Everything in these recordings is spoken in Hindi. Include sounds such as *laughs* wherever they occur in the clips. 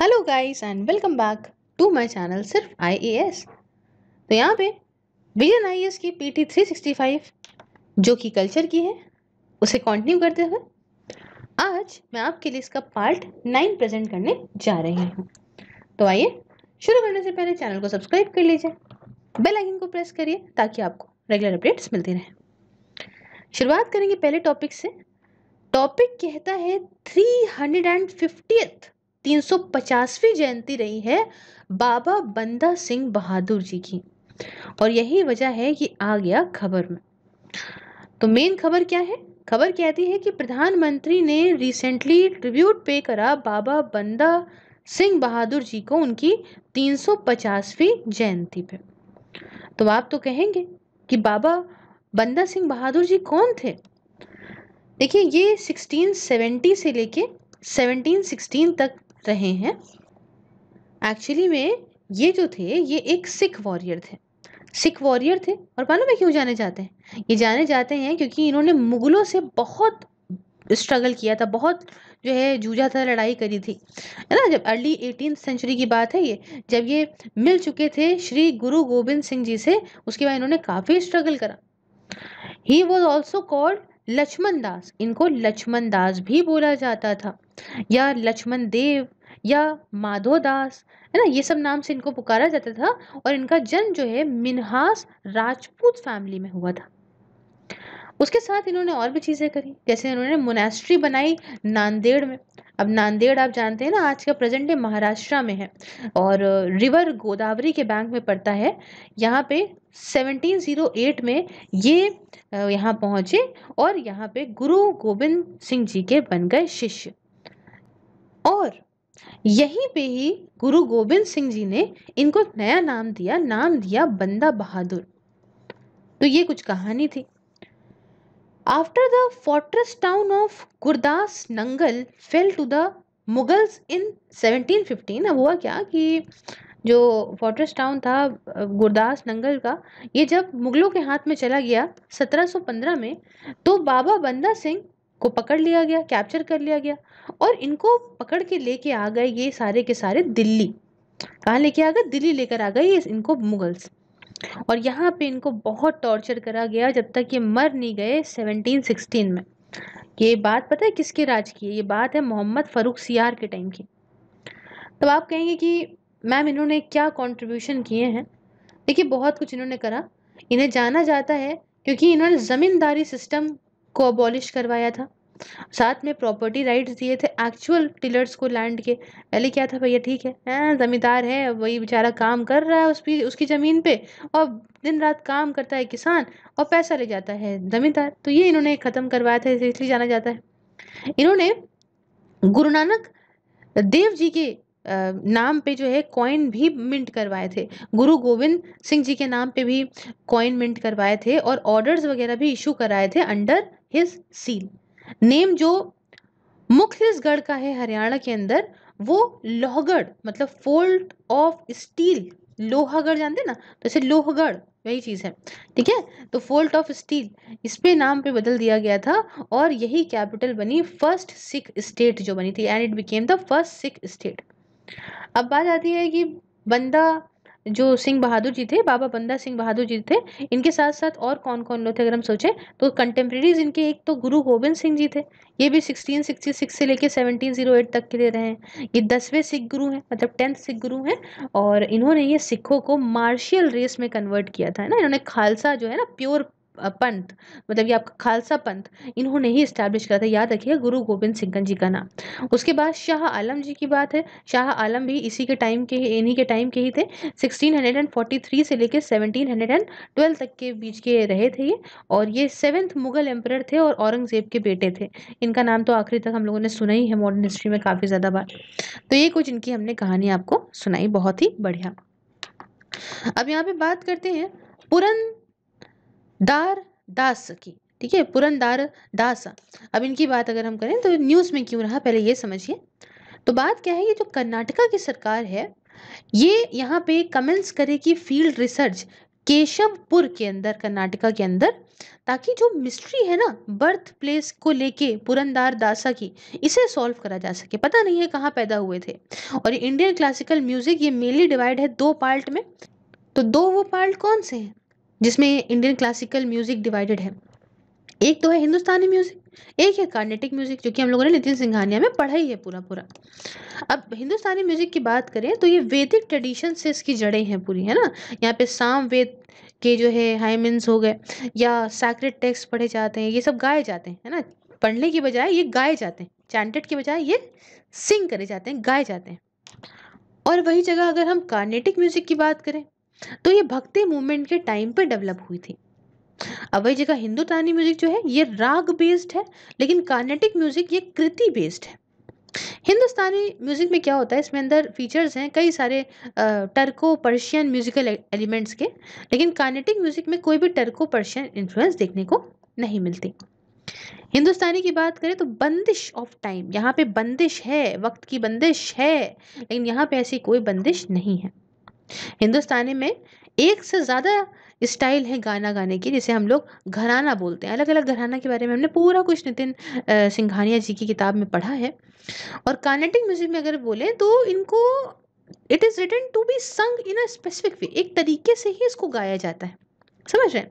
Hello guys and welcome back to my channel सिर्फ आईएएस तो यहाँ पे विजन आईएएस की पीटी 365 जो कि कल्चर की है उसे कंटिन्यू करते हुए आज मैं आपके लिए इसका पार्ट नाइन प्रेजेंट करने जा रही हूँ तो आइए शुरू करने से पहले चैनल को सब्सक्राइब कर लीजिए बेल आइकन को प्रेस करिए ताकि आपको रेगुलर अपडेट्स मिलती रहें शुरुआत करेंगे पहले टॉपिक से टॉपिक कहता है थ्री हंड्रेड एंड फिफ्टी तीन सौ पचासवीं जयंती रही है बाबा बंदा सिंह बहादुर जी की और यही वजह है कि आ गया खबर में तो मेन खबर क्या है खबर कहती है कि प्रधानमंत्री ने रिसेंटली ट्रिब्यूट पे करा बाबा बंदा सिंह बहादुर जी को उनकी 350वीं जयंती पे तो आप तो कहेंगे कि बाबा बंदा सिंह बहादुर जी कौन थे देखिए ये 1670 से लेके 1716 तक रहे हैं एक्चुअली में ये जो थे ये एक सिख वॉरियर थे सिख वॉरियर थे और मालूम है क्यों जाने जाते हैं ये जाने जाते हैं क्योंकि इन्होंने मुग़लों से बहुत स्ट्रगल किया था बहुत जो है जूझा था लड़ाई करी थी है ना जब अर्ली एटीन सेंचुरी की बात है ये जब ये मिल चुके थे श्री गुरु गोबिंद सिंह जी से उसके बाद इन्होंने काफ़ी स्ट्रगल करा he was also called Lakshman Das इनको लक्ष्मण दास भी बोला जाता था या लक्ष्मण देव या माधो दास है ना ये सब नाम से इनको पुकारा जाता था और इनका जन्म जो है मिनहास राजपूत फैमिली में हुआ था उसके साथ इन्होंने और भी चीज़ें करी जैसे इन्होंने मोनेस्ट्री बनाई नांदेड़ में अब नांदेड़ आप जानते हैं ना आज का प्रेजेंट डे महाराष्ट्र में है और रिवर गोदावरी के बैंक में पड़ता है यहाँ पे 1708 में ये यहाँ पहुँचे और यहाँ पे गुरु गोविंद सिंह जी के बन गए शिष्य और यहीं पे ही गुरु गोबिंद सिंह जी ने इनको नया नाम दिया नाम दिया बंदा बहादुर तो ये कुछ कहानी थी after the fortress town of Gurdas Nangal fell to the Mughals in 1715 अब हुआ क्या कि जो फोर्ट्रेस टाउन था गुरदास नंगल का ये जब मुगलों के हाथ में चला गया 1715 में तो बाबा बंदा सिंह को पकड़ लिया गया कैप्चर कर लिया गया और इनको पकड़ के लेके आ गए ये सारे के सारे दिल्ली कहाँ लेके आ गए दिल्ली लेकर आ गए इनको मुगल्स और यहाँ पे इनको बहुत टॉर्चर करा गया जब तक ये मर नहीं गए 1716 में ये बात पता है किसके राज की है ये बात है मोहम्मद फरूक सियार के टाइम की तब आप कहेंगे कि मैम इन्होंने क्या कॉन्ट्रीब्यूशन किए हैं देखिए बहुत कुछ इन्होंने करा इन्हें जाना जाता है क्योंकि इन्होंने ज़मींदारी सिस्टम को अबॉलिश करवाया था साथ में प्रॉपर्टी राइट्स दिए थे एक्चुअल टीलर्स को लैंड के पहले क्या था भैया ठीक है हाँ, ज़मींदार है वही बेचारा काम कर रहा है उस उसकी ज़मीन पे और दिन रात काम करता है किसान और पैसा ले जाता है ज़मींदार तो ये इन्होंने ख़त्म करवाया था इसलिए जाना जाता है इन्होंने गुरु नानक देव जी के नाम पे जो है कॉइन भी मिंट करवाए थे गुरु गोविंद सिंह जी के नाम पे भी कॉइन मिंट करवाए थे और ऑर्डर्स वगैरह भी इशू कराए थे अंडर हिज सील नेम जो मुखलिसगढ़ का है हरियाणा के अंदर वो लोहगढ़ मतलब फोल्ट ऑफ स्टील लोहागढ़ जानते हैं ना तो इसे लोहगढ़ वही चीज़ है ठीक है तो फोल्ट ऑफ स्टील इस पे नाम पे बदल दिया गया था और यही कैपिटल बनी फर्स्ट सिख स्टेट जो बनी थी and it became the first Sikh state अब बात आती है कि बंदा जो सिंह बहादुर जी थे बाबा बंदा सिंह बहादुर जी थे इनके साथ साथ और कौन कौन लोग थे अगर हम सोचें तो कंटेम्प्रेरीज इनके एक तो गुरु गोविंद सिंह जी थे ये भी 1666 से लेकर 1708 तक के ले रहे हैं ये दसवें सिख गुरु हैं मतलब टेंथ सिख गुरु हैं और इन्होंने ये सिखों को मार्शियल रेस में कन्वर्ट किया था ना इन्होंने खालसा जो है ना प्योर पंथ मतलब ये आपका खालसा पंथ इन्होंने ही इस्टेब्लिश करा था याद रखिए गुरु गोविंद सिंह जी का नाम उसके बाद शाह आलम जी की बात है शाह आलम भी इसी के टाइम के इन्हीं के टाइम के ही थे 1643 से लेकर 1712 तक के बीच के रहे थे ये और ये सेवन्थ मुगल एम्पर थे और औरंगजेब के बेटे थे इनका नाम तो आखिरी तक हम लोगों ने सुना ही है मॉडर्न हिस्ट्री में काफ़ी ज़्यादा बार तो ये कुछ इनकी हमने कहानी आपको सुनाई बहुत ही बढ़िया अब यहाँ पे बात करते हैं पुरन दार दास की ठीक है पुरंदार दासा अब इनकी बात अगर हम करें तो न्यूज़ में क्यों रहा पहले ये समझिए तो बात क्या है ये जो कर्नाटका की सरकार है ये यहाँ पे कमेंस करेगी फील्ड रिसर्च केशवपुर के अंदर कर्नाटका के अंदर ताकि जो मिस्ट्री है ना बर्थ प्लेस को लेके पुरंदार दासा की इसे सॉल्व करा जा सके पता नहीं है कहाँ पैदा हुए थे और इंडियन क्लासिकल म्यूज़िक ये मेनली डिवाइड है दो पार्ट में तो दो वो पार्ट कौन से हैं जिसमें इंडियन क्लासिकल म्यूज़िक डिवाइडेड है एक तो है हिंदुस्तानी म्यूज़िक एक है कार्नेटिक म्यूज़िक जो कि हम लोगों ने नितिन सिंघानिया में पढ़ा ही है पूरा पूरा अब हिंदुस्तानी म्यूज़िक की बात करें तो ये वैदिक ट्रेडिशन से इसकी जड़ें हैं पूरी है ना यहाँ पे साम वेद के जो है हाइमेंस हो गए या सैक्रेट टेक्स्ट पढ़े जाते हैं ये सब गाए जाते हैं है ना पढ़ने की बजाय ये गाए जाते हैं चैंटेड के बजाय ये सिंग करे जाते हैं गाए जाते हैं और वही जगह अगर हम कार्नेटिक म्यूज़िक की बात करें तो ये भक्ति मूवमेंट के टाइम पर डेवलप हुई थी अब वही जगह हिंदुस्तानी म्यूजिक जो है ये राग बेस्ड है लेकिन कार्नेटिक म्यूजिक ये कृति बेस्ड है हिंदुस्तानी म्यूज़िक में क्या होता है इसमें अंदर फीचर्स हैं कई सारे टर्को पर्शियन म्यूज़िकल एलिमेंट्स के लेकिन कार्नेटिक म्यूज़िक में कोई भी टर्को पर्शियन इन्फ्लुएंस देखने को नहीं मिलती हिंदुस्तानी की बात करें तो बंदिश ऑफ टाइम यहाँ पे बंदिश है वक्त की बंदिश है लेकिन यहाँ पे ऐसी कोई बंदिश नहीं है हिंदुस्तानी में एक से ज़्यादा स्टाइल है गाना गाने की जिसे हम लोग घराना बोलते हैं अलग अलग घराना के बारे में हमने पूरा कुछ नितिन सिंघानिया जी की किताब में पढ़ा है और कार्नेटिक म्यूजिक में अगर बोलें तो इनको it is written to be sung in a specific way एक तरीके से ही इसको गाया जाता है समझ रहे हैं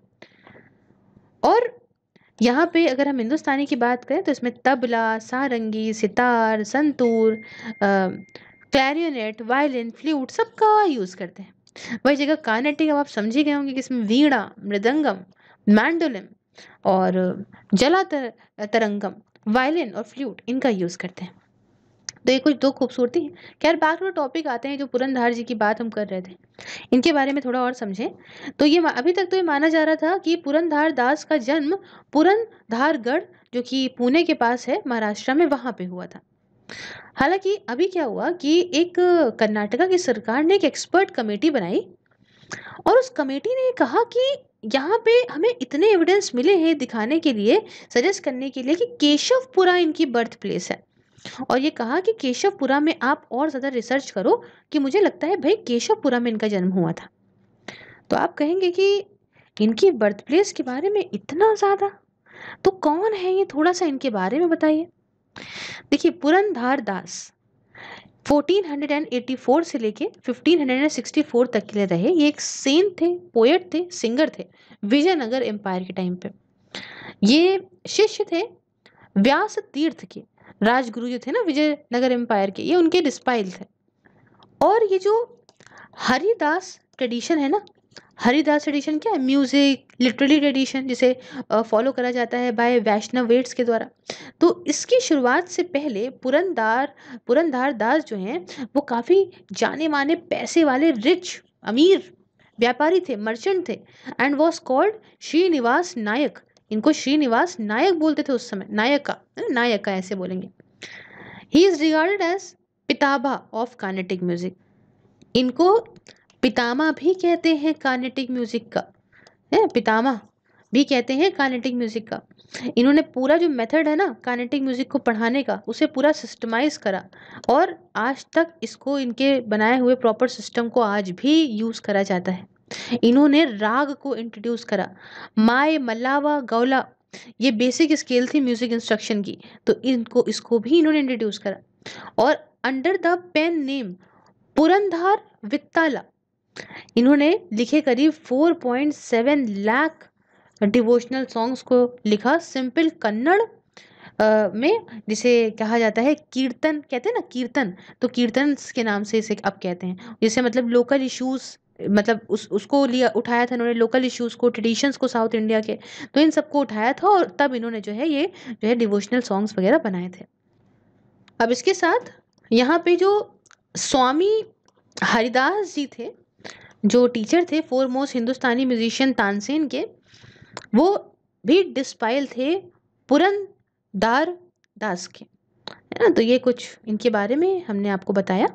और यहाँ पे अगर हम हिंदुस्तानी की बात करें तो इसमें tabla sarangi sitar santoor clarinet violin flute सबका यूज़ करते हैं वही जगह कानेटिक अब आप समझ ही गए होंगे कि इसमें वीणा मृदंगम मैंडोलिन और जला तर, तरंगम वायलिन और फ्लूट इनका यूज़ करते हैं तो ये कुछ दो खूबसूरती हैं खैर बात टू टॉपिक आते हैं जो पुरंदार जी की बात हम कर रहे थे इनके बारे में थोड़ा और समझें तो ये अभी तक तो ये माना जा रहा था कि पुरंदार दास का जन्म पुरंदारगढ़ जो कि पुणे के पास है महाराष्ट्र में वहाँ पे हुआ था हालांकि अभी क्या हुआ कि एक कर्नाटका की सरकार ने एक एक्सपर्ट कमेटी बनाई और उस कमेटी ने कहा कि यहाँ पे हमें इतने एविडेंस मिले हैं दिखाने के लिए सजेस्ट करने के लिए कि केशवपुरा इनकी बर्थ प्लेस है और ये कहा कि केशवपुरा में आप और ज़्यादा रिसर्च करो कि मुझे लगता है भाई केशवपुरा में इनका जन्म हुआ था तो आप कहेंगे कि इनकी बर्थ प्लेस के बारे में इतना ज़्यादा तो कौन है ये थोड़ा सा इनके बारे में बताइए देखिए पुरनधार दास 1484 से लेके 1564 तक के लिए रहे ये एक सेंट थे पोएट थे सिंगर थे विजयनगर एम्पायर के टाइम पे ये शिष्य थे व्यास तीर्थ के राजगुरु जो थे ना विजयनगर एम्पायर के ये उनके डिस्पाइल थे और ये जो हरिदास ट्रेडिशन है ना हरिदास ट्रेडिशन क्या है म्यूज़िक लिटरेरी ट्रेडिशन जिसे फॉलो करा जाता है बाय वैष्णव वेट्स के द्वारा तो इसकी शुरुआत से पहले पुरंदार पुरंदार दास जो हैं वो काफ़ी जाने माने पैसे वाले रिच अमीर व्यापारी थे मर्चेंट थे and was called Srinivas Nayak इनको श्रीनिवास नायक बोलते थे उस समय नायक का नायक का ऐसे बोलेंगे ही इज़ रिगार्डेड एज पिताभा ऑफ कार्नेटिक म्यूजिक इनको पितामा भी कहते हैं कार्नेटिक म्यूजिक का है पितामा भी कहते हैं कार्नेटिक म्यूजिक का इन्होंने पूरा जो मेथड है ना कार्नेटिक म्यूजिक को पढ़ाने का उसे पूरा सिस्टमाइज करा और आज तक इसको इनके बनाए हुए प्रॉपर सिस्टम को आज भी यूज़ करा जाता है इन्होंने राग को इंट्रोड्यूस करा माए मलावा गौला ये बेसिक स्केल थी म्यूजिक इंस्ट्रक्शन की तो इनको इसको भी इन्होंने इंट्रोड्यूस करा और under the pen name Purandara Vittala इन्होंने लिखे करीब 4.7 लाख डिवोशनल सॉन्ग्स को लिखा सिंपल कन्नड़ में जिसे कहा जाता है कीर्तन कहते हैं ना कीर्तन तो कीर्तन के नाम से इसे अब कहते हैं जिसे मतलब लोकल इश्यूज़ मतलब उस उसको लिया उठाया था इन्होंने लोकल इश्यूज़ को ट्रेडिशंस को साउथ इंडिया के तो इन सबको उठाया था और तब इन्होंने जो है ये जो है डिवोशनल सॉन्ग्स वगैरह बनाए थे अब इसके साथ यहाँ पे जो स्वामी हरिदास जी थे जो टीचर थे foremost Hindustani musician Tansen के वो भी डिस्पाइल थे पुरन दार दास के है ना तो ये कुछ इनके बारे में हमने आपको बताया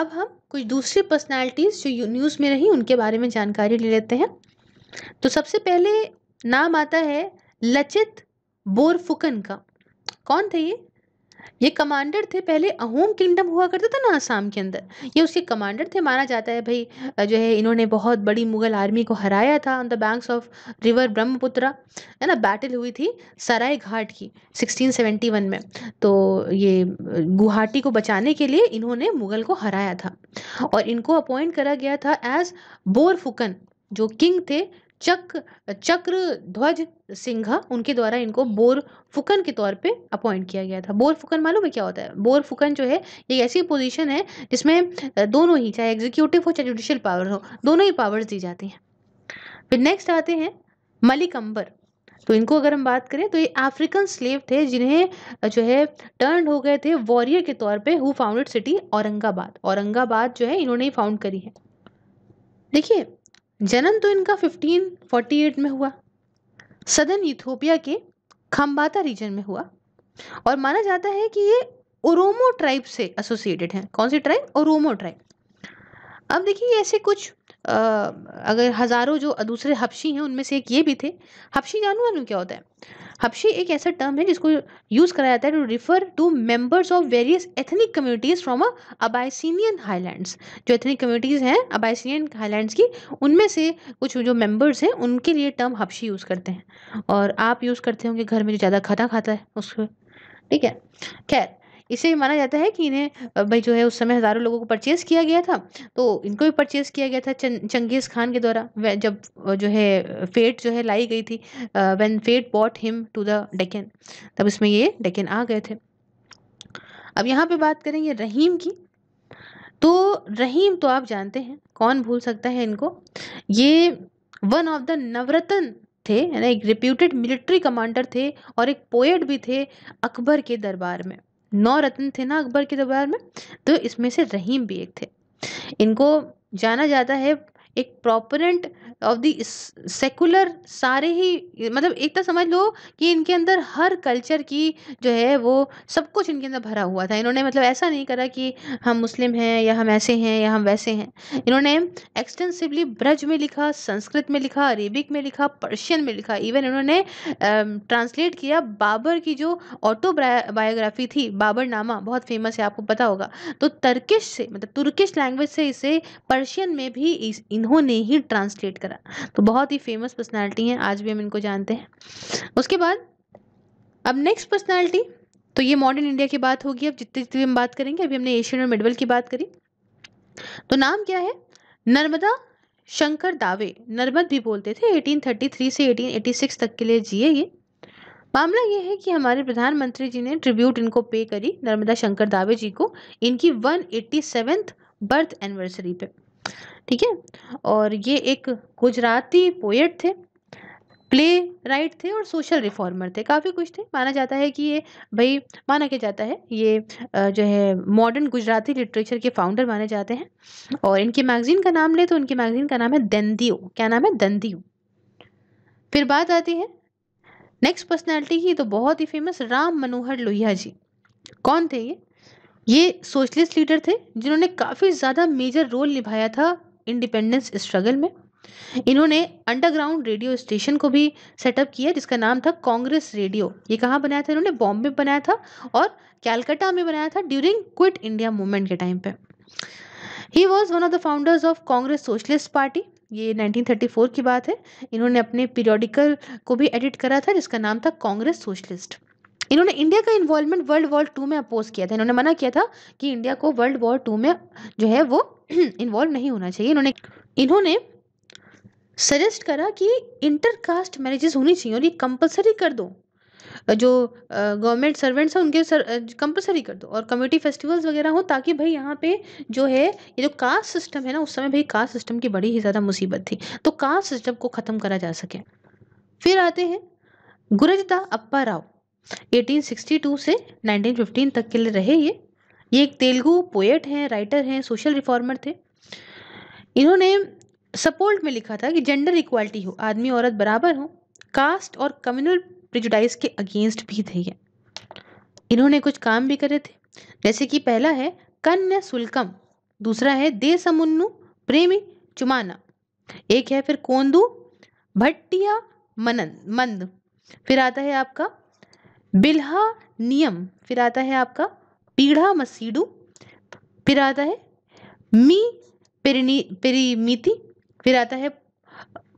अब हम कुछ दूसरी पर्सनालिटीज़ जो न्यूज़ में रही उनके बारे में जानकारी ले लेते हैं तो सबसे पहले नाम आता है लचित बोरफुकन का कौन थे ये ये कमांडर थे पहले अहोम किंगडम हुआ करता था ना आसाम के अंदर ये उसके कमांडर थे माना जाता है भाई जो है इन्होंने बहुत बड़ी मुगल आर्मी को हराया था on the banks of river Brahmaputra है ना बैटल हुई थी सराय घाट की 1671 में तो ये गुवाहाटी को बचाने के लिए इन्होंने मुगल को हराया था और इनको अपॉइंट करा गया था एज बोरफुकन जो किंग थे चक चक्र ध्वज सिंघा उनके द्वारा इनको बोर फुकन के तौर पे अपॉइंट किया गया था बोर फुकन मालूम है क्या होता है बोर फुकन जो है ये ऐसी पोजीशन है जिसमें दोनों ही चाहे एग्जीक्यूटिव हो चाहे जुडिशियल पावर हो दोनों ही पावर्स दी जाती हैं फिर नेक्स्ट आते हैं मलिक अंबर तो इनको अगर हम बात करें तो ये अफ्रीकन स्लेव थे जिन्हें जो है टर्न हो गए थे वॉरियर के तौर पे who founded city Aurangabad Aurangabad जो है इन्होंने ही फाउंड करी है देखिए जन्म तो इनका 1548 में हुआ सदन इथोपिया के खम्बाता रीजन में हुआ और माना जाता है कि ये ओरोमो ट्राइब से एसोसिएटेड हैं कौन सी ट्राइब ओरोमो ट्राइब अब देखिए ऐसे कुछ आ, अगर हज़ारों जो दूसरे हबशी हैं उनमें से एक ये भी थे हबशी जानू जानू क्या होता है हबशी एक ऐसा टर्म है जिसको यूज़ कराया जाता है to refer to members of various ethnic communities from a Abyssinian highlands जो एथनिक कम्युनिटीज़ हैं अबाइसिनियन हाईलैंड्स की उनमें से कुछ जो मेम्बर्स हैं उनके लिए टर्म हबशी यूज़ करते हैं और आप यूज़ करते होंगे घर में जो ज़्यादा खाना खाता है उसको ठीक है खैर इसे माना जाता है कि इन्हें भाई जो है उस समय हज़ारों लोगों को परचेज़ किया गया था तो इनको भी परचेज़ किया गया था चंगेज़ खान के द्वारा जब जो है फेट जो है लाई गई थी when fate brought him to the Deccan तब इसमें ये डेकन आ गए थे अब यहाँ पे बात करेंगे रहीम की तो रहीम तो आप जानते हैं कौन भूल सकता है इनको ये वन ऑफ द नवरत्न थे ना एक रिप्यूटेड मिलिट्री कमांडर थे और एक पोएट भी थे अकबर के दरबार में नौ रत्न थे ना अकबर के दरबार में तो इसमें से रहीम भी एक थे इनको जाना जाता है एक प्रॉपरेंट ऑफ द सेकुलर सारे ही मतलब एक तो समझ लो कि इनके अंदर हर कल्चर की जो है वो सब कुछ इनके अंदर भरा हुआ था इन्होंने मतलब ऐसा नहीं करा कि हम मुस्लिम हैं या हम ऐसे हैं या हम वैसे हैं इन्होंने एक्सटेंसिवली ब्रज में लिखा संस्कृत में लिखा अरेबिक में लिखा पर्शियन में लिखा इवन इन्होंने ट्रांसलेट किया बाबर की जो ऑटो बायोग्राफी थी बाबर नामा बहुत फेमस है आपको पता होगा तो तर्किश से मतलब तुर्किश लैंग्वेज से इसे पर्शियन में भी इन्होंने ही ट्रांसलेट करा तो बहुत ही फेमस पर्सनैलिटी हैं आज भी हम इनको जानते हैं उसके बाद अब नेक्स्ट पर्सनैलिटी तो ये मॉडर्न इंडिया की बात होगी अब जितने जितनी हम बात करेंगे अभी हमने एशियन और मिडवल की बात करी तो नाम क्या है नर्मदा शंकर दावे नर्मद भी बोलते थे 1833 से 1886 तक के लिए जिए ये मामला ये है कि हमारे प्रधानमंत्री जी ने ट्रिब्यूट इनको पे करी नर्मदा शंकर दावे जी को इनकी वन बर्थ एनिवर्सरी पर ठीक है और ये एक गुजराती पोएट थे प्ले राइट थे और सोशल रिफॉर्मर थे काफ़ी कुछ थे माना जाता है कि ये भाई माना के जाता है ये जो है मॉडर्न गुजराती लिटरेचर के फाउंडर माने जाते हैं और इनकी मैगज़ीन का नाम ले तो इनकी मैगज़ीन का नाम है दंदियो क्या नाम है दंदियो फिर बात आती है नेक्स्ट पर्सनैलिटी की तो बहुत ही फेमस राम मनोहर लोहिया जी कौन थे ये ये सोशलिस्ट लीडर थे जिन्होंने काफ़ी ज़्यादा मेजर रोल निभाया था इंडिपेंडेंस स्ट्रगल में इन्होंने अंडरग्राउंड रेडियो स्टेशन को भी सेटअप किया जिसका नाम था कांग्रेस रेडियो ये कहाँ बनाया था इन्होंने बॉम्बे में बनाया था और कैलकाटा में बनाया था ड्यूरिंग क्विट इंडिया मूवमेंट के टाइम पे he was one of the founders of Congress Socialist Party ये 1934 की बात है इन्होंने अपने पीरियोडिकल को भी एडिट करा था जिसका नाम था कांग्रेस सोशलिस्ट इन्होंने इंडिया का इन्वॉल्वमेंट वर्ल्ड वॉर टू में अपोज किया था इन्होंने मना किया था कि इंडिया को वर्ल्ड वॉर टू में जो है वो इन्वॉल्व *clears throat* नहीं होना चाहिए इन्होंने इन्होंने सजेस्ट करा कि इंटर कास्ट मैरिजेस होनी चाहिए और ये कंपलसरी कर दो जो गवर्नमेंट सर्वेंट्स हैं उनके कंपलसरी कर दो और कम्युनिटी फेस्टिवल्स वगैरह हो ताकि भाई यहाँ पे जो है ये जो कास्ट सिस्टम है ना उस समय भाई कास्ट सिस्टम की बड़ी ही ज़्यादा मुसीबत थी तो कास्ट सिस्टम को ख़त्म करा जा सके फिर आते हैं गुरजदा अप्पा राव 1862 से 1915 तक के लिए रहे ये ये एक तेलुगु पोएट हैं राइटर हैं सोशल रिफॉर्मर थे इन्होंने सपोर्ट में लिखा था कि जेंडर इक्वालिटी हो आदमी औरत बराबर हो कास्ट और कम्युनल प्रिजुडाइज के अगेंस्ट भी थे ये इन्होंने कुछ काम भी करे थे जैसे कि पहला है कन्या सुल्कम दूसरा है दे समुन्नु प्रेमी चुमाना एक है फिर कोंदू भट्टिया मनन मंद फिर आता है आपका बिल्हा नियम फिर आता है आपका पीढ़ा मसीडू फिर आता है मी परिमिति फिर आता है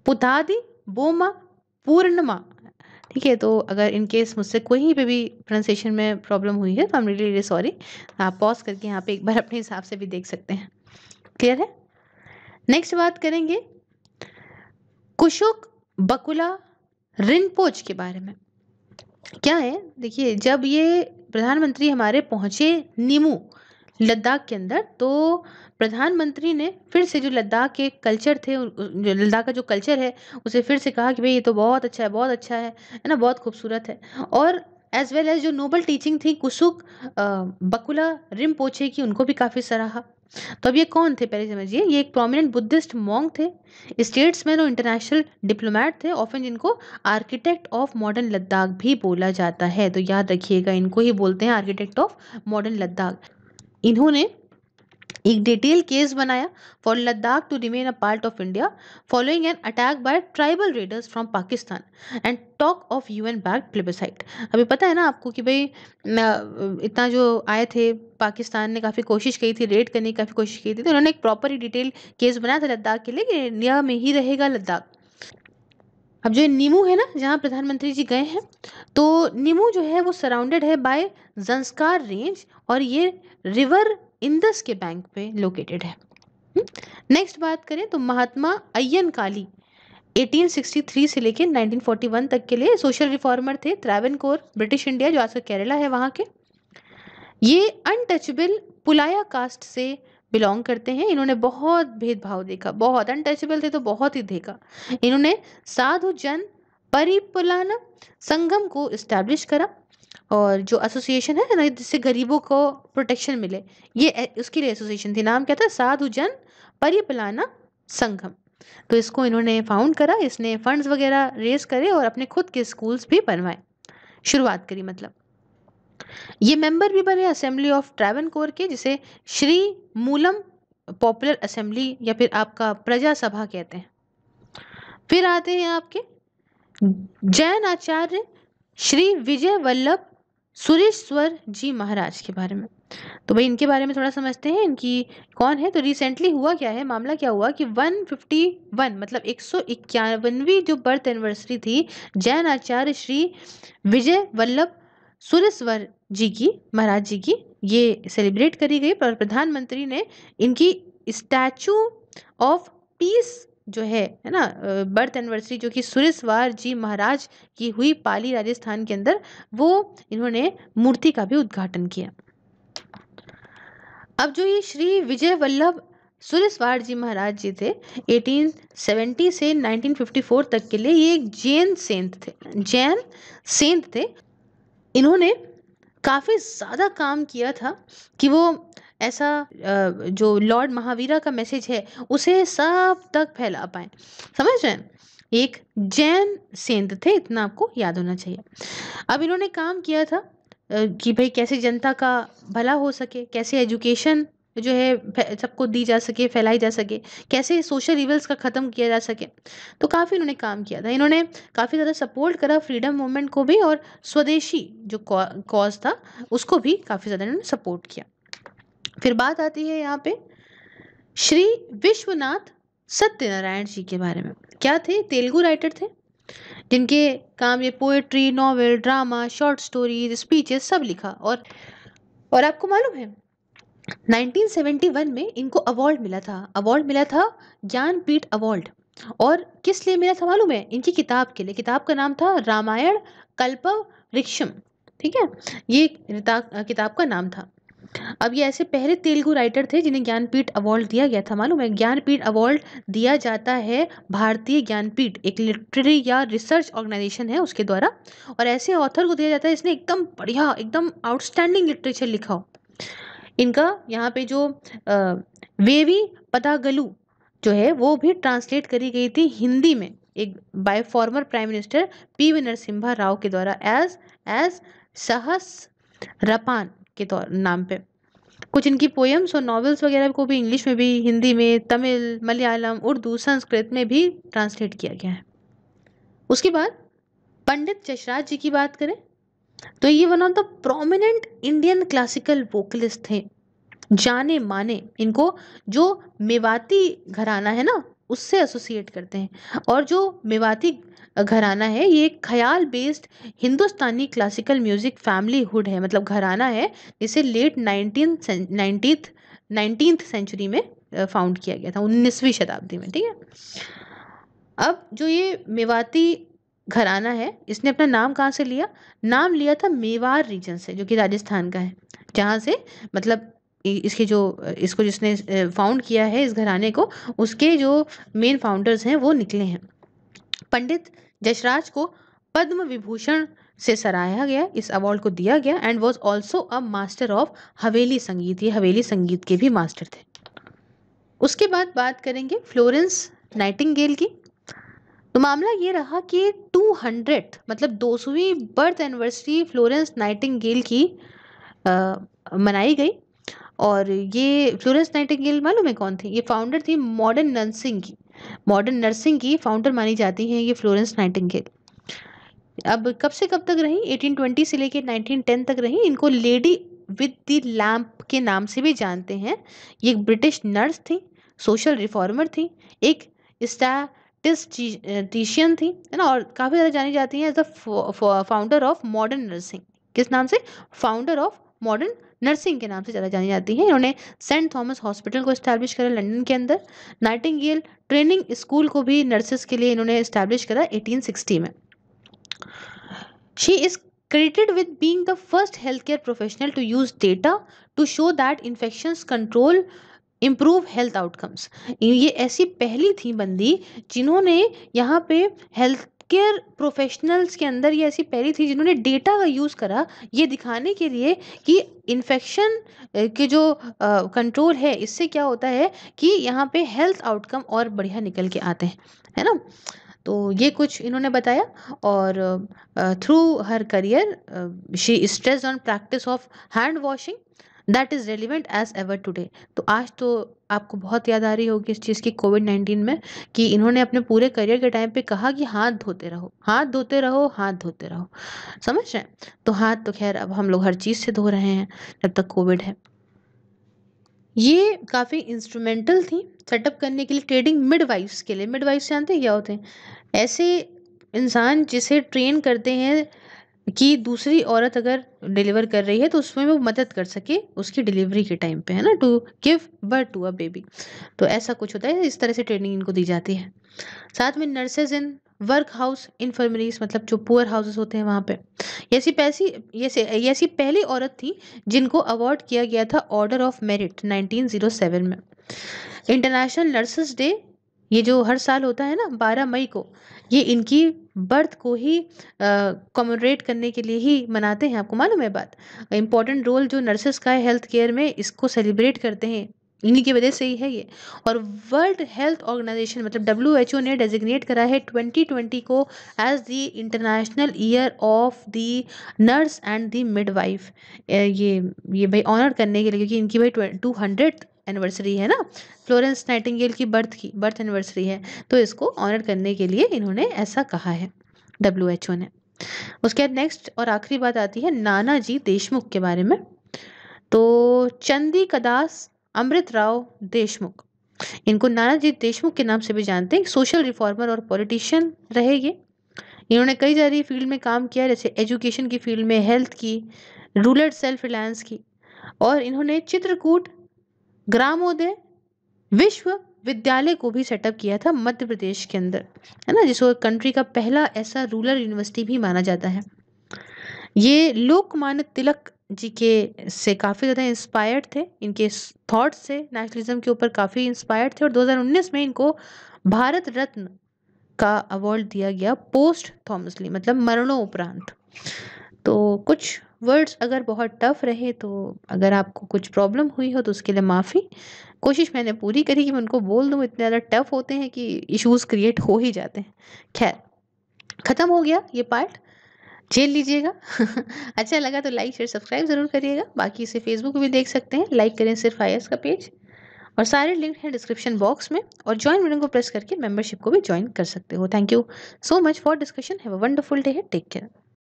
पुतादि बोमा पूर्णमा ठीक है तो अगर इन केस मुझसे कोई पे भी प्रोनाउंसिएशन में प्रॉब्लम हुई है तो हम रियली सॉरी आप पॉज करके यहाँ पे एक बार अपने हिसाब से भी देख सकते हैं क्लियर है नेक्स्ट बात करेंगे कुशुक बकुला रिनपोच के बारे में क्या है देखिए जब ये प्रधानमंत्री हमारे पहुँचे नीमू लद्दाख के अंदर तो प्रधानमंत्री ने फिर से जो लद्दाख के कल्चर थे जो लद्दाख का जो कल्चर है उसे फिर से कहा कि भाई ये तो बहुत अच्छा है बहुत अच्छा है है ना बहुत खूबसूरत है और एज वेल एज जो नोबल टीचिंग थी कुसुक बकुला रिम पोछे की उनको भी काफ़ी सराहा तो अब ये कौन थे पहले समझिए ये एक प्रोमिनेंट बुद्धिस्ट मॉन्ग थे स्टेट्समैन और इंटरनेशनल डिप्लोमेट थे ऑफन जिनको आर्किटेक्ट ऑफ मॉडर्न लद्दाख भी बोला जाता है तो याद रखिएगा इनको ही बोलते हैं आर्किटेक्ट ऑफ मॉडर्न लद्दाख इन्होंने एक डिटेल केस बनाया for Ladakh to remain a part of India following an attack by tribal raiders from Pakistan and talk of U N back plebiscite अभी पता है ना आपको कि भाई इतना जो आए थे पाकिस्तान ने काफ़ी कोशिश की थी रेड करने की काफ़ी कोशिश की थी तो उन्होंने एक प्रॉपर ही डिटेल केस बनाया था लद्दाख के लिए कि इंडिया में ही रहेगा लद्दाख अब जो नीमू है ना जहाँ प्रधानमंत्री जी गए हैं तो नीमू जो है वो सराउंडेड है बाय जंस्कार रेंज और ये रिवर इंदस के बैंक पे लोकेटेड है नेक्स्ट हम्म? बात करें तो महात्मा अयन काली 1863 से लेकर 1941 तक के लिए सोशल रिफॉर्मर थे त्रावन कोर ब्रिटिश इंडिया जो आज का केरला है वहाँ के ये अनटचेबल पुलाया कास्ट से बिलोंग करते हैं इन्होंने बहुत भेदभाव देखा बहुत अनटचेबल थे तो बहुत ही देखा इन्होंने साधु जन परिपुलाना संगम को इस्टेब्लिश करा और जो एसोसिएशन है ना जिससे गरीबों को प्रोटेक्शन मिले ये उसके लिए एसोसिएशन थी नाम क्या था साधु जन परिपलाना संगम तो इसको इन्होंने फाउंड करा इसने फंड्स वगैरह रेज करे और अपने खुद के स्कूल्स भी बनवाए शुरुआत करी मतलब ये मेंबर भी बने असेंबली ऑफ ट्रैवन कोर के जिसे श्री मूलम पॉपुलर असेंबली या फिर आपका प्रजा सभा कहते हैं फिर आते हैं आपके जैन आचार्य श्री विजय वल्लभ सुरेश्वर जी महाराज के बारे में तो भाई इनके बारे में थोड़ा समझते हैं इनकी कौन है तो रिसेंटली हुआ क्या है मामला क्या हुआ कि 151 मतलब एक सौ इक्यावनवीं जो बर्थ एनिवर्सरी थी जैन आचार्य श्री विजय वल्लभ सुरेश्वर जी की महाराज जी की ये सेलिब्रेट करी गई और प्रधानमंत्री ने इनकी स्टैचू ऑफ पीस जो है है ना बर्थ एनिवर्सरी जो कि सुरेशवार जी महाराज की हुई पाली राजस्थान के अंदर वो इन्होंने मूर्ति का भी उद्घाटन किया अब जो ये श्री विजय वल्लभ सुरेशवार जी महाराज जी थे 1870 से 1954 तक के लिए ये एक जैन सेंत थे जैन सेंत थे इन्होंने काफ़ी ज़्यादा काम किया था कि वो ऐसा जो लॉर्ड महावीरा का मैसेज है उसे सब तक फैला पाए समझ रहे हैं एक जैन सेंध थे इतना आपको याद होना चाहिए अब इन्होंने काम किया था कि भाई कैसे जनता का भला हो सके कैसे एजुकेशन जो है सबको दी जा सके फैलाई जा सके कैसे सोशल इवेल्स का ख़त्म किया जा सके तो काफ़ी इन्होंने काम किया था इन्होंने काफ़ी ज़्यादा सपोर्ट करा फ्रीडम मूवमेंट को भी और स्वदेशी जो कॉज था उसको भी काफ़ी ज़्यादा इन्होंने सपोर्ट किया फिर बात आती है यहाँ पे श्री विश्वनाथ सत्यनारायण जी के बारे में क्या थे तेलुगु राइटर थे जिनके काम ये poetry novel drama short stories speeches सब लिखा और और आपको मालूम है 1971 में इनको अवार्ड मिला था अवार्ड मिला था ज्ञानपीठ अवार्ड और किस लिए मिला था मालूम है इनकी किताब के लिए किताब का नाम था रामायण कल्प वृक्षम ठीक है ये किताब का नाम था अब ये ऐसे पहले तेलुगु राइटर थे जिन्हें ज्ञानपीठ अवार्ड दिया गया था मालूम है ज्ञानपीठ अवार्ड दिया जाता है भारतीय ज्ञानपीठ एक लिटरेरी या रिसर्च ऑर्गेनाइजेशन है उसके द्वारा और ऐसे ऑथर को दिया जाता है इसने एकदम बढ़िया एकदम आउटस्टैंडिंग लिटरेचर लिखा हो इनका यहाँ पे जो आ, वेवी पदागलू जो है वो भी ट्रांसलेट करी गई थी हिंदी में एक by former prime minister P V Narasimha Rao के द्वारा एज एज सहस रपान के तौर नाम पे कुछ इनकी पोएम्स और नॉवेल्स वगैरह को भी इंग्लिश में भी हिंदी में तमिल मलयालम उर्दू संस्कृत में भी ट्रांसलेट किया गया है उसके बाद पंडित जशराज जी की बात करें तो ये one of the prominent Indian classical vocalist थे जाने माने इनको जो मेवाती घराना है ना उससे एसोसिएट करते हैं और जो मेवाती घराना है ये एक khayal based Hindustani classical music familyhood है मतलब घराना है जिसे late nineteen nineteen nineteen century में फाउंड किया गया था उन्नीसवीं शताब्दी में ठीक है अब जो ये मेवाती घराना है इसने अपना नाम कहाँ से लिया नाम लिया था मेवार रीजन से जो कि राजस्थान का है जहाँ से मतलब इसके जो इसको जिसने फाउंड किया है इस घराने को उसके जो मेन फाउंडर्स हैं वो निकले हैं पंडित जसराज को पद्म विभूषण से सराहा गया इस अवार्ड को दिया गया and was also a master of Haveli Sangeet ये हवेली संगीत के भी मास्टर थे उसके बाद बात करेंगे फ्लोरेंस नाइटिंगेल की तो मामला ये रहा कि टू हंड्रेड मतलब दो बर्थ एनिवर्सरी फ्लोरेंस नाइटिंगेल की आ, मनाई गई और ये फ्लोरेंस नाइटिंगेल मालूम है कौन थी ये फाउंडर थी मॉडर्न नर्सिंग की मॉडर्न नर्सिंग की फाउंडर मानी जाती हैं ये फ्लोरेंस नाइटिंगेल अब कब से कब तक रही 1820 से लेकर 1910 तक रही इनको लेडी विद द लैम्प के नाम से भी जानते हैं ये एक ब्रिटिश नर्स थी सोशल रिफॉर्मर थी एक स्टैटिस्टिशियन थी है ना और काफ़ी ज़्यादा जानी जाती हैं as the founder of modern nursing किस नाम से फाउंडर ऑफ मॉडर्न नर्सिंग के नाम से ज़्यादा जानी जाती है इन्होंने सेंट थॉमस हॉस्पिटल को इस्टेब्लिश करा लंदन के अंदर नाइटिंगेल ट्रेनिंग स्कूल को भी नर्सेस के लिए इन्होंने इस्टेब्लिश करा 1860 में she is credited with being the first health care professional to use data to show that infections control improve health outcomes ये ऐसी पहली थी बंदी जिन्होंने यहाँ पे हेल्थ केयर प्रोफेशनल्स के अंदर ये ऐसी पहली थी जिन्होंने डेटा का यूज़ करा ये दिखाने के लिए कि इन्फेक्शन के जो कंट्रोल है इससे क्या होता है कि यहाँ पे हेल्थ आउटकम और बढ़िया निकल के आते हैं है ना तो ये कुछ इन्होंने बताया और through her career she stress on practice of hand washing that is relevant as ever today तो आज तो आपको बहुत याद आ रही होगी इस चीज़ की कोविड नाइन्टीन में कि इन्होंने अपने पूरे करियर के टाइम पे कहा कि हाथ धोते रहो हाथ धोते रहो हाथ धोते रहो समझ रहे हैं तो हाथ तो खैर अब हम लोग हर चीज़ से धो रहे हैं जब तक कोविड है ये काफ़ी इंस्ट्रूमेंटल थी सेटअप करने के लिए ट्रेडिंग मिडवाइफ्स के लिए मिडवाइफ्स जानते हैं क्या होते हैं ऐसे इंसान जिसे ट्रेन करते हैं कि दूसरी औरत अगर डिलीवर कर रही है तो उसमें वो मदद कर सके उसकी डिलीवरी के टाइम पे है ना to give birth to a baby तो ऐसा कुछ होता है इस तरह से ट्रेनिंग इनको दी जाती है साथ में nurses in workhouse infirmaries मतलब जो पुअर हाउसेस होते हैं वहाँ पे ऐसी पैसी ऐसी पहली औरत थी जिनको अवार्ड किया गया था ऑर्डर ऑफ मेरिट 1907 में इंटरनेशनल नर्सेज डे ये जो हर साल होता है ना 12 मई को ये इनकी बर्थ को ही कॉमोरेट करने के लिए ही मनाते हैं आपको मालूम है बात इंपॉर्टेंट रोल जो नर्सेस का है हेल्थ केयर में इसको सेलिब्रेट करते हैं इन्हीं की वजह से ही है ये और वर्ल्ड हेल्थ ऑर्गेनाइजेशन मतलब डब्ल्यू एच ओ ने डेजिग्नेट करा है ट्वेंटी ट्वेंटी को as the international year of the nurse and the midwife ये ये भाई ऑनर करने के लिए क्योंकि इनकी भाई टू हंड्रेड एनिवर्सरी है ना फ्लोरेंस नाइटिंगेल की बर्थ की बर्थ एनिवर्सरी है तो इसको ऑनर करने के लिए इन्होंने ऐसा कहा है डब्ल्यू एच ओ ने उसके बाद नेक्स्ट और आखिरी बात आती है नाना जी देशमुख के बारे में तो चंदी कदास अमृत राव देशमुख इनको नानाजी देशमुख के नाम से भी जानते हैं सोशल रिफॉर्मर और पॉलिटिशियन रहे ये इन्होंने कई सारी फील्ड में काम किया जैसे एजुकेशन की फील्ड में हेल्थ की रूरल सेल्फ रिलायंस की और इन्होंने चित्रकूट ग्रामोदय विश्व विद्यालय को भी सेटअप किया था मध्य प्रदेश के अंदर है ना जिसको कंट्री का पहला ऐसा रूरल यूनिवर्सिटी भी माना जाता है ये लोकमान्य तिलक जी के से काफ़ी ज़्यादा इंस्पायर्ड थे इनके थॉट्स से नेशनलिज्म के ऊपर काफ़ी इंस्पायर्ड थे और 2019 में इनको भारत रत्न का अवार्ड दिया गया पोस्ट थॉमसली मतलब मरणों उपरांत तो कुछ वर्ड्स अगर बहुत टफ रहे तो अगर आपको कुछ प्रॉब्लम हुई हो तो उसके लिए माफ़ी कोशिश मैंने पूरी करी कि मैं उनको बोल दूँ इतने ज़्यादा टफ होते हैं कि इश्यूज़ क्रिएट हो ही जाते हैं खैर ख़त्म हो गया ये पार्ट झेल लीजिएगा *laughs* अच्छा लगा तो लाइक शेयर सब्सक्राइब ज़रूर करिएगा बाकी इसे फेसबुक भी देख सकते हैं लाइक करें सिर्फ आई का पेज और सारे लिंक हैं डिस्क्रिप्शन बॉक्स में और ज्वाइन बटन को प्रेस करके मेंबरशिप को भी ज्वाइन कर सकते हो thank you so much for discussion have a wonderful day है टेक केयर